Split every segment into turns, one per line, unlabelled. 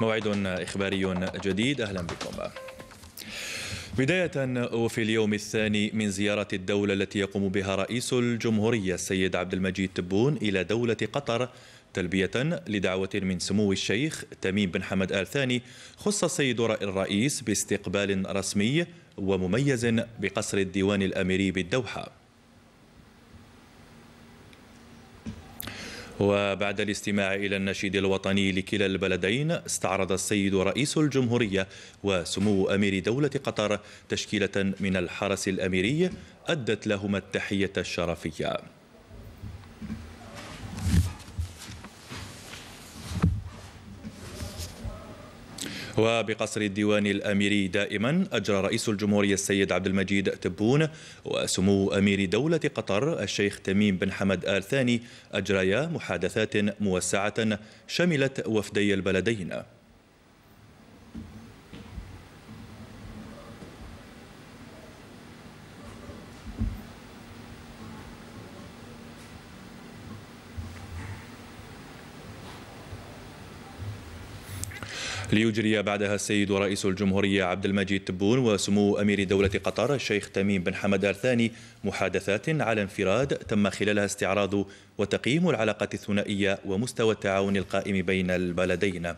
موعد إخباري جديد أهلا بكم بداية وفي اليوم الثاني من زيارة الدولة التي يقوم بها رئيس الجمهورية السيد عبد المجيد تبون إلى دولة قطر تلبية لدعوة من سمو الشيخ تميم بن حمد آل ثاني خص السيد الرئيس باستقبال رسمي ومميز بقصر الديوان الأميري بالدوحة وبعد الاستماع إلى النشيد الوطني لكلا البلدين استعرض السيد رئيس الجمهورية وسمو أمير دولة قطر تشكيلة من الحرس الأميري أدت لهما التحية الشرفية وبقصر الديوان الاميري دائما اجرى رئيس الجمهوريه السيد عبد المجيد تبون وسمو امير دوله قطر الشيخ تميم بن حمد ال ثاني اجريا محادثات موسعه شملت وفدي البلدين ليجري بعدها السيد رئيس الجمهورية عبد المجيد تبون وسمو أمير دولة قطر الشيخ تميم بن حمد الثاني ثاني محادثات على انفراد تم خلالها استعراض وتقييم العلاقة الثنائية ومستوى التعاون القائم بين البلدين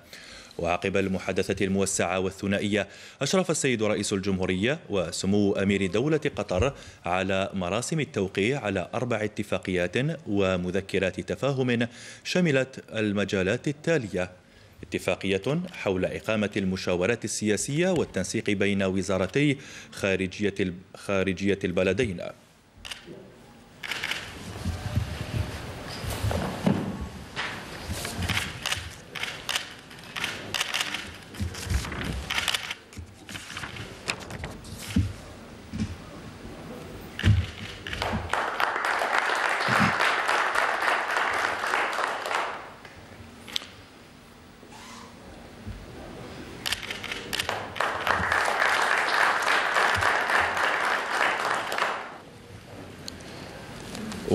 وعقب المحادثة الموسعة والثنائية أشرف السيد رئيس الجمهورية وسمو أمير دولة قطر على مراسم التوقيع على أربع اتفاقيات ومذكرات تفاهم شملت المجالات التالية اتفاقية حول إقامة المشاورات السياسية والتنسيق بين وزارتي خارجية البلدين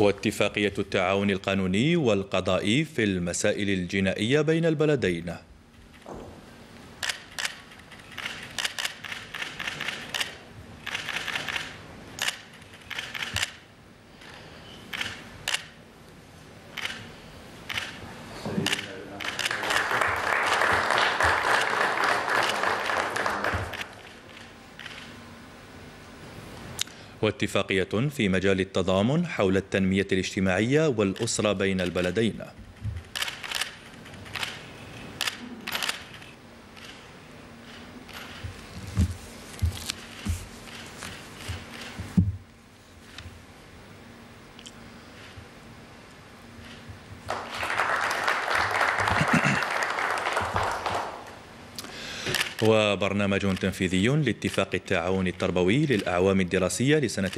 واتفاقية التعاون القانوني والقضائي في المسائل الجنائية بين البلدين واتفاقية في مجال التضامن حول التنمية الاجتماعية والأسرة بين البلدين وبرنامج تنفيذي لاتفاق التعاون التربوي للأعوام الدراسية لسنة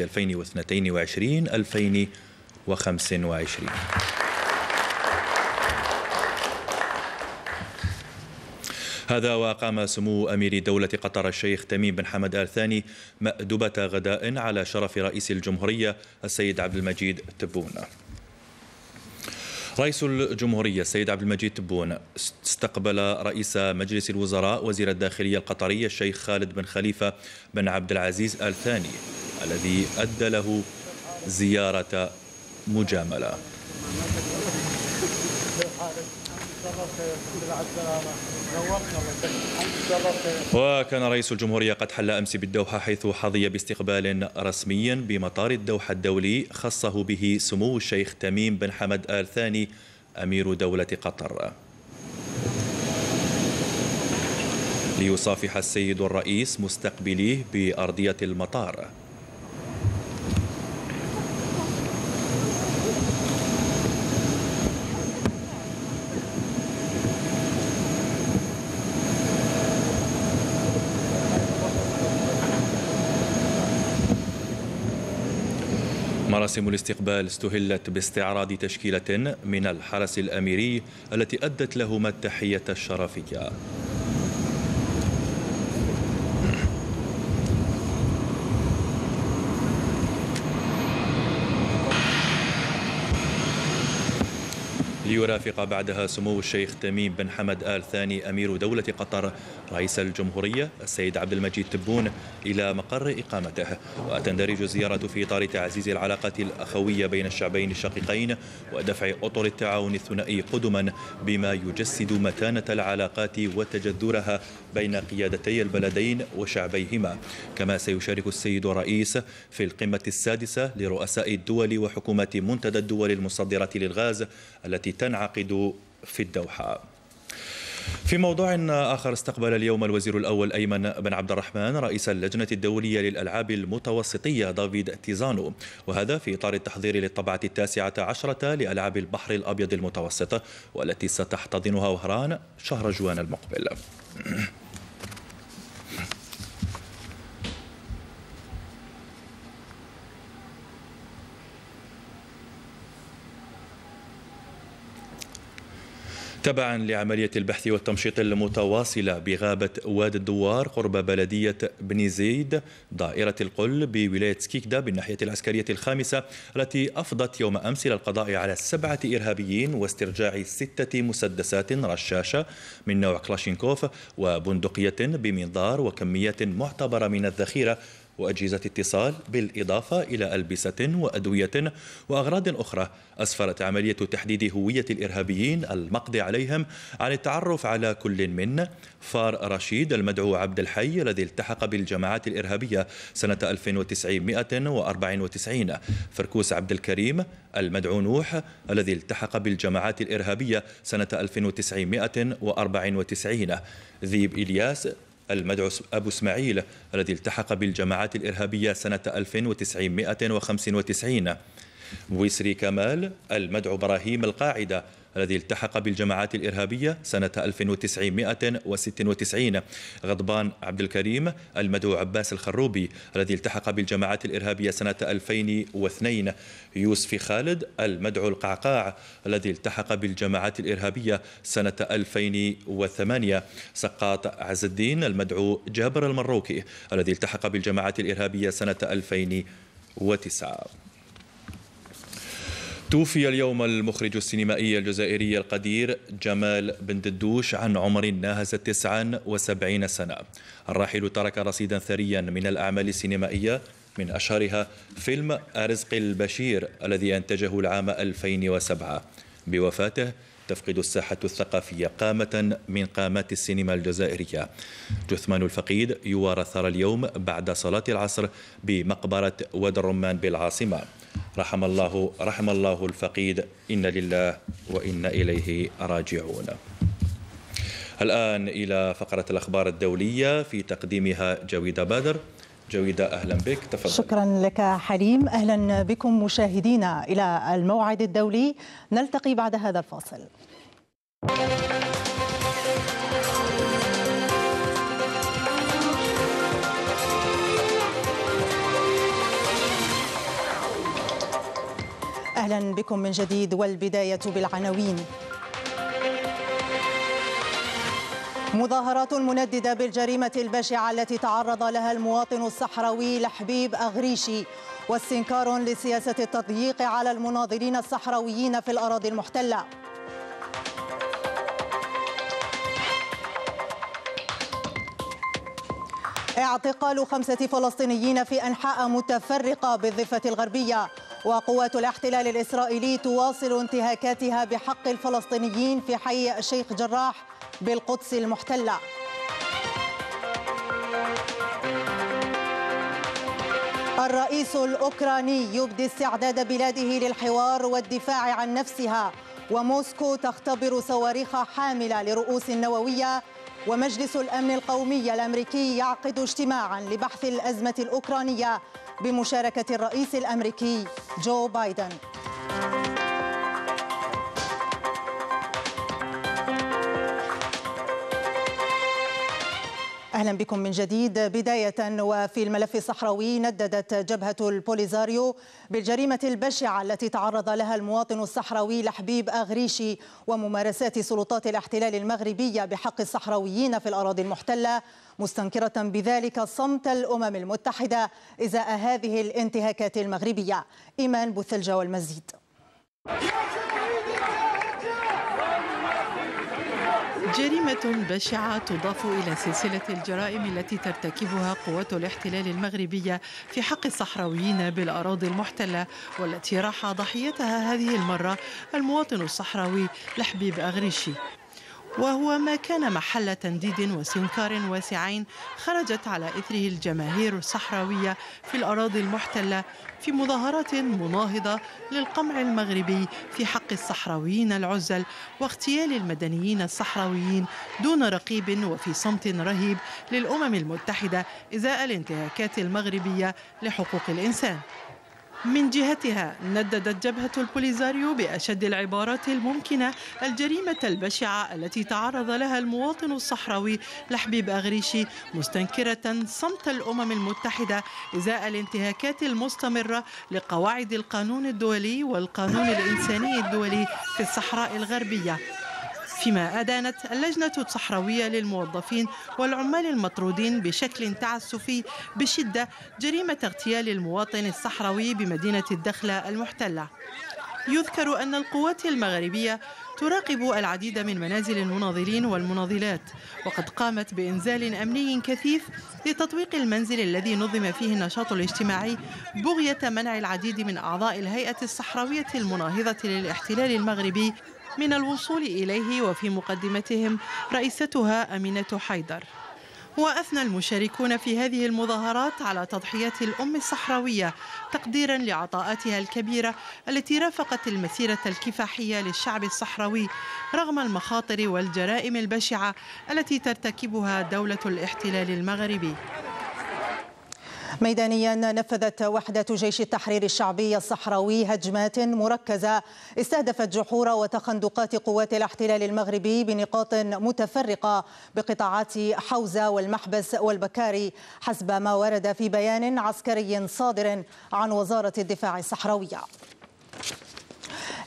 2022-2025 هذا وقام سمو أمير دولة قطر الشيخ تميم بن حمد آل ثاني مأدبة غداء على شرف رئيس الجمهورية السيد عبد المجيد تبون رئيس الجمهورية السيد عبد المجيد تبون استقبل رئيس مجلس الوزراء وزير الداخلية القطري الشيخ خالد بن خليفة بن عبد العزيز آل ثاني الذي أدى له زيارة مجاملة وكان رئيس الجمهورية قد حل أمس بالدوحة حيث حظي باستقبال رسمي بمطار الدوحة الدولي خصه به سمو الشيخ تميم بن حمد آل ثاني أمير دولة قطر ليصافح السيد الرئيس مستقبليه بأرضية المطار مراسم الاستقبال استهلت باستعراض تشكيلة من الحرس الأميري التي أدت لهما التحية الشرفية ليرافق بعدها سمو الشيخ تميم بن حمد آل ثاني أمير دولة قطر رئيس الجمهورية السيد عبد المجيد تبون إلى مقر إقامته وتندرج الزيارة في إطار تعزيز العلاقة الأخوية بين الشعبين الشقيقين ودفع أطر التعاون الثنائي قدما بما يجسد متانة العلاقات وتجذرها بين قيادتي البلدين وشعبيهما كما سيشارك السيد الرئيس في القمة السادسة لرؤساء الدول وحكومات منتدى الدول المصدرة للغاز التي تنعقد في الدوحة في موضوع آخر استقبل اليوم الوزير الأول أيمن بن عبد الرحمن رئيس اللجنة الدولية للألعاب المتوسطية دافيد تيزانو وهذا في إطار التحضير للطبعة التاسعة عشرة لألعاب البحر الأبيض المتوسط والتي ستحتضنها وهران شهر جوان المقبل تبعا لعملية البحث والتمشيط المتواصلة بغابة واد الدوار قرب بلدية بني زيد دائرة القل بولاية سكيكدا بالناحية العسكرية الخامسة التي أفضت يوم أمس إلى القضاء على سبعة إرهابيين واسترجاع ستة مسدسات رشاشة من نوع كلاشينكوف وبندقية بمنظار وكميات معتبرة من الذخيرة وأجهزة اتصال بالإضافة إلى ألبسة وأدوية وأغراض أخرى أسفرت عملية تحديد هوية الإرهابيين المقضي عليهم عن التعرف على كل من فار رشيد المدعو عبد الحي الذي التحق بالجماعات الإرهابية سنة 1994 فركوس عبد الكريم المدعو نوح الذي التحق بالجماعات الإرهابية سنة 1994 ذيب إلياس المدعو أبو اسماعيل الذي التحق بالجماعات الإرهابية سنة 1995 ويسري كمال المدعو إبراهيم القاعدة الذي التحق بالجماعات الإرهابية سنة 1996 غضبان عبد الكريم المدعو عباس الخروبي الذي التحق بالجماعات الإرهابية سنة 2002 يوسفي خالد المدعو القعقاع الذي التحق بالجماعات الإرهابية سنة 2008 سقاط عز الدين المدعو جابر المروكي الذي التحق بالجماعات الإرهابية سنة 2009 توفي اليوم المخرج السينمائي الجزائري القدير جمال بن ددوش عن عمر ناهز 79 سنة الراحل ترك رصيدا ثريا من الأعمال السينمائية من أشهرها فيلم أرزق البشير الذي أنتجه العام 2007 بوفاته تفقد الساحة الثقافية قامة من قامات السينما الجزائرية جثمان الفقيد يوارى الثرى اليوم بعد صلاة العصر بمقبرة واد الرمان بالعاصمة رحم الله رحم الله الفقيد إن لله وإن إليه راجعون الآن إلى فقرة الأخبار الدولية في تقديمها جويدة بدر جويدة أهلا بك تفضل شكرا
لك حليم أهلا بكم مشاهدينا إلى الموعد الدولي نلتقي بعد هذا الفاصل أهلا بكم من جديد والبداية بالعناوين مظاهرات منددة بالجريمة البشعة التي تعرض لها المواطن الصحراوي لحبيب أغريشي واستنكار لسياسة التضييق على المناضلين الصحراويين في الأراضي المحتلة اعتقال خمسة فلسطينيين في أنحاء متفرقة بالضفة الغربية وقوات الاحتلال الإسرائيلي تواصل انتهاكاتها بحق الفلسطينيين في حي الشيخ جراح بالقدس المحتله الرئيس الأوكراني يبدي استعداد بلاده للحوار والدفاع عن نفسها وموسكو تختبر صواريخ حاملة لرؤوس نووية ومجلس الأمن القومي الأمريكي يعقد اجتماعا لبحث الأزمة الأوكرانية بمشاركة الرئيس الأمريكي جو بايدن أهلا بكم من جديد بداية وفي الملف الصحراوي نددت جبهة البوليزاريو بالجريمة البشعة التي تعرض لها المواطن الصحراوي لحبيب أغريشي وممارسات سلطات الاحتلال المغربية بحق الصحراويين في الأراضي المحتلة مستنكرة بذلك صمت الأمم المتحدة إزاء هذه الانتهاكات المغربية إيمان بوثلجة والمزيد
جريمة بشعة تضاف إلى سلسلة الجرائم التي ترتكبها قوات الاحتلال المغربية في حق الصحراويين بالأراضي المحتلة والتي راح ضحيتها هذه المرة المواطن الصحراوي لحبيب أغريشي وهو ما كان محل تنديد وسنكار واسعين خرجت على إثره الجماهير الصحراوية في الأراضي المحتلة في مظاهرات مناهضة للقمع المغربي في حق الصحراويين العزل واغتيال المدنيين الصحراويين دون رقيب وفي صمت رهيب للأمم المتحدة إزاء الانتهاكات المغربية لحقوق الإنسان من جهتها نددت جبهة البوليزاريو بأشد العبارات الممكنة الجريمة البشعة التي تعرض لها المواطن الصحراوي لحبيب أغريشي مستنكرة صمت الأمم المتحدة إزاء الانتهاكات المستمرة لقواعد القانون الدولي والقانون الإنساني الدولي في الصحراء الغربية فيما أدانت اللجنة الصحراوية للموظفين والعمال المطرودين بشكل تعسفي بشدة جريمة اغتيال المواطن الصحراوي بمدينة الدخلة المحتلة يذكر أن القوات المغربية تراقب العديد من منازل المناضلين والمناضلات وقد قامت بإنزال أمني كثيف لتطويق المنزل الذي نظم فيه النشاط الاجتماعي بغية منع العديد من أعضاء الهيئة الصحراوية المناهضة للاحتلال المغربي من الوصول إليه وفي مقدمتهم رئيستها أمينة حيدر وأثنى المشاركون في هذه المظاهرات على تضحية الأم الصحراوية تقديرا لعطاءاتها الكبيرة التي رافقت المسيرة الكفاحية للشعب الصحراوي رغم المخاطر والجرائم البشعة التي ترتكبها دولة الاحتلال المغربي
ميدانيا نفذت وحدة جيش التحرير الشعبي الصحراوي هجمات مركزة استهدفت جحور وتخندقات قوات الاحتلال المغربي بنقاط متفرقة بقطاعات حوزة والمحبس والبكاري حسب ما ورد في بيان عسكري صادر عن وزارة الدفاع الصحراوية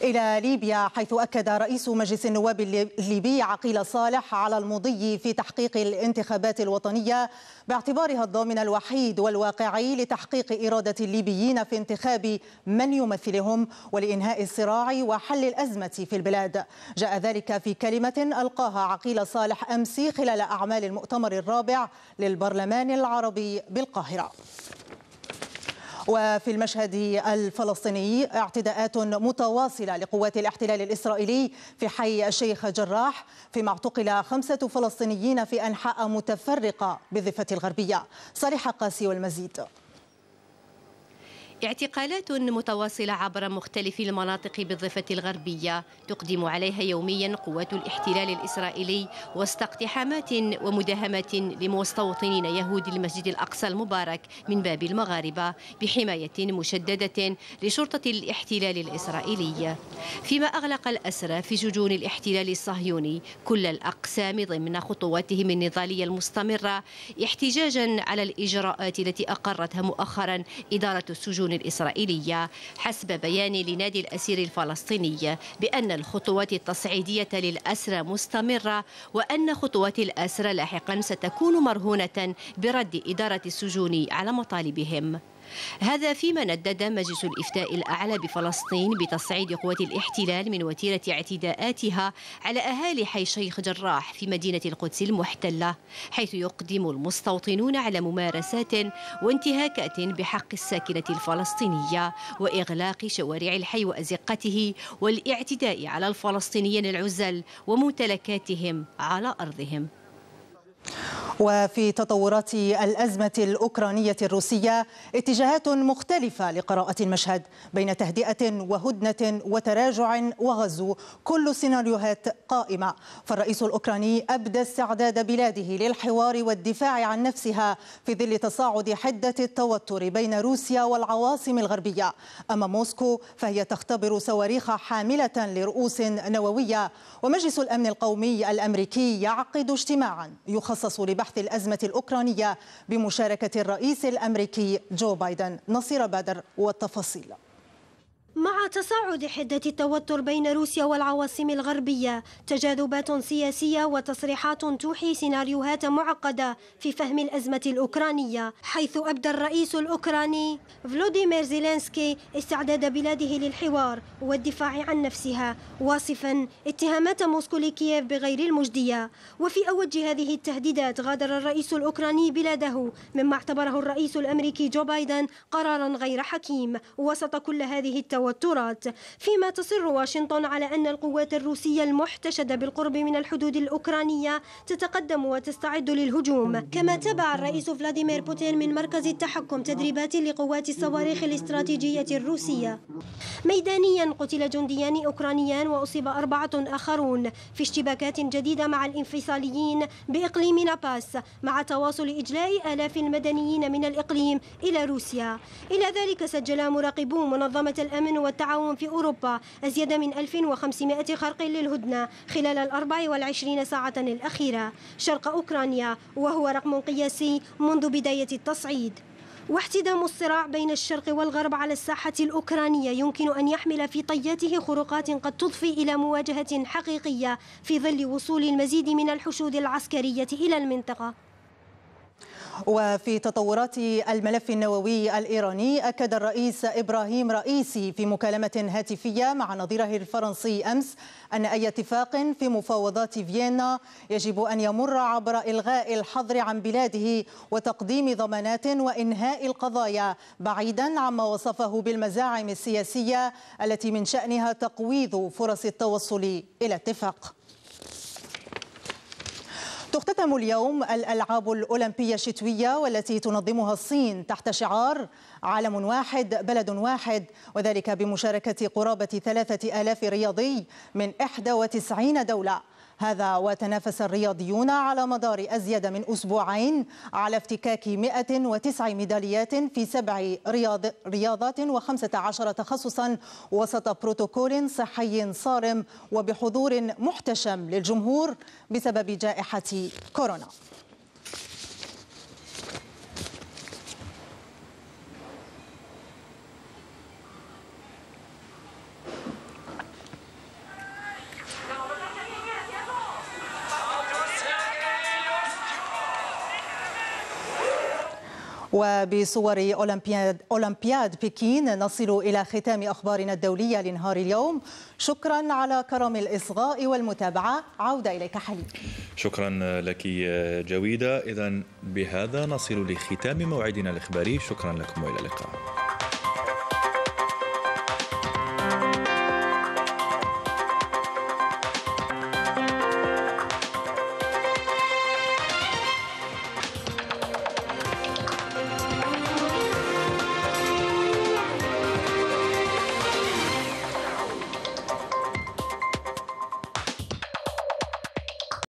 إلى ليبيا حيث أكد رئيس مجلس النواب الليبي عقيل صالح على المضي في تحقيق الانتخابات الوطنية باعتبارها الضامن الوحيد والواقعي لتحقيق إرادة الليبيين في انتخاب من يمثلهم ولإنهاء الصراع وحل الأزمة في البلاد جاء ذلك في كلمة ألقاها عقيل صالح أمس خلال أعمال المؤتمر الرابع للبرلمان العربي بالقاهرة وفي المشهد الفلسطيني اعتداءات متواصلة لقوات الاحتلال الإسرائيلي في حي الشيخ جراح فيما اعتقل خمسة فلسطينيين في أنحاء متفرقة بالضفة الغربية صالح قاسي والمزيد
اعتقالات متواصلة عبر مختلف المناطق بالضفة الغربية تقدم عليها يوميا قوات الاحتلال الإسرائيلي وسط اقتحامات ومداهمات لمستوطنين يهود المسجد الأقصى المبارك من باب المغاربة بحماية مشددة لشرطة الاحتلال الإسرائيلي فيما أغلق الأسرى في سجون الاحتلال الصهيوني كل الأقسام ضمن خطواتهم النضالية المستمرة احتجاجا على الإجراءات التي أقرتها مؤخرا إدارة السجون السجون الإسرائيلية حسب بيان لنادي الأسير الفلسطيني بأن الخطوات التصعيدية للأسرى مستمرة وأن خطوات الأسرى لاحقا ستكون مرهونة برد إدارة السجون على مطالبهم هذا فيما ندد مجلس الإفتاء الأعلى بفلسطين بتصعيد قوات الاحتلال من وتيرة اعتداءاتها على أهالي حي شيخ جراح في مدينة القدس المحتلة حيث يقدم المستوطنون على ممارسات وانتهاكات بحق الساكنة الفلسطينية وإغلاق شوارع الحي وأزقته والاعتداء على الفلسطينيين العزل وممتلكاتهم على أرضهم
وفي تطورات الأزمة الأوكرانية الروسية اتجاهات مختلفة لقراءة المشهد بين تهدئة وهدنة وتراجع وغزو كل سيناريوهات قائمة فالرئيس الأوكراني أبدى استعداد بلاده للحوار والدفاع عن نفسها في ظل تصاعد حدة التوتر بين روسيا والعواصم الغربية أما موسكو فهي تختبر صواريخ حاملة لرؤوس نووية ومجلس الأمن القومي الأمريكي يعقد اجتماعا يخصص لبحث بحث الأزمة الأوكرانية بمشاركة الرئيس الأمريكي جو بايدن نصير بدر والتفاصيل
مع تصاعد حدة التوتر بين روسيا والعواصم الغربية تجاذبات سياسية وتصريحات توحي سيناريوهات معقدة في فهم الأزمة الأوكرانية حيث أبدى الرئيس الأوكراني فلوديمير زيلينسكي استعداد بلاده للحوار والدفاع عن نفسها واصفا اتهامات موسكو لكييف بغير المجدية وفي أوج هذه التهديدات غادر الرئيس الأوكراني بلاده مما اعتبره الرئيس الأمريكي جو بايدن قرارا غير حكيم وسط كل هذه التوتر التوترات فيما تصر واشنطن على أن القوات الروسية المحتشدة بالقرب من الحدود الأوكرانية تتقدم وتستعد للهجوم كما تابع الرئيس فلاديمير بوتين من مركز التحكم تدريبات لقوات الصواريخ الاستراتيجية الروسية ميدانيا قتل جنديان أوكرانيان وأصيب أربعة آخرون في اشتباكات جديدة مع الانفصاليين بإقليم ناباس مع تواصل إجلاء آلاف المدنيين من الإقليم إلى روسيا إلى ذلك سجل مراقبو منظمة الأمن والتعاون في أوروبا أزيد من 1500 خرق للهدنة خلال ال 24 ساعة الأخيرة شرق أوكرانيا وهو رقم قياسي منذ بداية التصعيد واحتدام الصراع بين الشرق والغرب على الساحة الأوكرانية يمكن أن يحمل في طياته خروقات قد تضفي إلى مواجهة حقيقية في ظل وصول المزيد من الحشود العسكرية إلى المنطقة
وفي تطورات الملف النووي الإيراني أكد الرئيس إبراهيم رئيسي في مكالمة هاتفية مع نظيره الفرنسي أمس أن أي اتفاق في مفاوضات فيينا يجب أن يمر عبر إلغاء الحظر عن بلاده وتقديم ضمانات وإنهاء القضايا بعيدا عما وصفه بالمزاعم السياسية التي من شأنها تقويض فرص التوصل إلى اتفاق تختتم اليوم الألعاب الأولمبية الشتوية والتي تنظمها الصين تحت شعار عالم واحد بلد واحد وذلك بمشاركة قرابة ثلاثة آلاف رياضي من 91 دولة هذا وتنافس الرياضيون على مدار أزيد من أسبوعين على افتكاك 109 ميداليات في سبع رياض رياضات و15 تخصصا وسط بروتوكول صحي صارم وبحضور محتشم للجمهور بسبب جائحة كورونا وبصور أولمبياد, أولمبياد بكين نصل إلى ختام أخبارنا الدولية لنهار اليوم شكرا على كرم الإصغاء والمتابعة عودة إليك
حليم
شكرا لك جويدة إذا بهذا نصل لختام موعدنا الإخباري شكرا لكم وإلى اللقاء